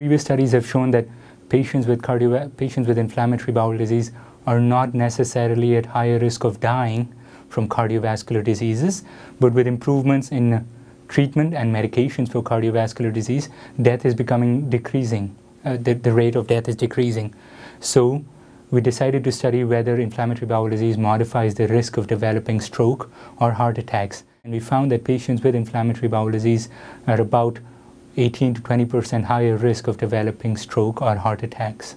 Previous studies have shown that patients with cardio patients with inflammatory bowel disease are not necessarily at higher risk of dying from cardiovascular diseases, but with improvements in treatment and medications for cardiovascular disease, death is becoming decreasing. Uh, the, the rate of death is decreasing. So we decided to study whether inflammatory bowel disease modifies the risk of developing stroke or heart attacks. And we found that patients with inflammatory bowel disease are about 18 to 20 percent higher risk of developing stroke or heart attacks.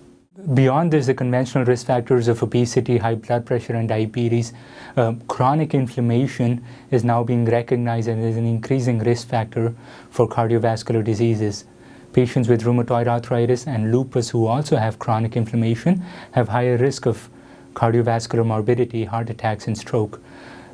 Beyond this, the conventional risk factors of obesity, high blood pressure, and diabetes, uh, chronic inflammation is now being recognized as an increasing risk factor for cardiovascular diseases. Patients with rheumatoid arthritis and lupus who also have chronic inflammation have higher risk of cardiovascular morbidity, heart attacks, and stroke.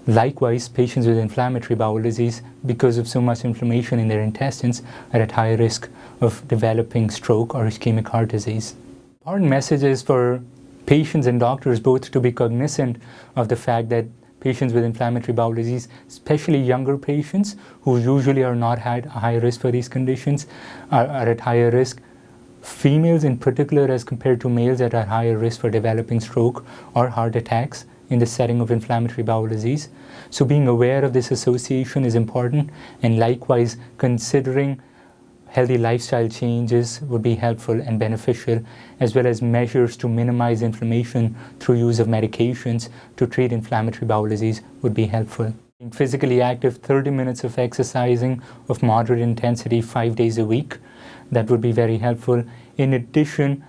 Likewise, patients with inflammatory bowel disease, because of so much inflammation in their intestines, are at high risk of developing stroke or ischemic heart disease. Important messages for patients and doctors both to be cognizant of the fact that patients with inflammatory bowel disease, especially younger patients who usually are not at high risk for these conditions, are, are at higher risk. Females in particular as compared to males that are higher risk for developing stroke or heart attacks in the setting of inflammatory bowel disease. So being aware of this association is important and likewise considering healthy lifestyle changes would be helpful and beneficial, as well as measures to minimize inflammation through use of medications to treat inflammatory bowel disease would be helpful. Being physically active, 30 minutes of exercising of moderate intensity five days a week, that would be very helpful. In addition,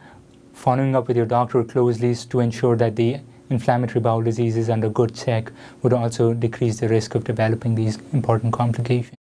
following up with your doctor closely to ensure that the inflammatory bowel diseases under good check would also decrease the risk of developing these important complications.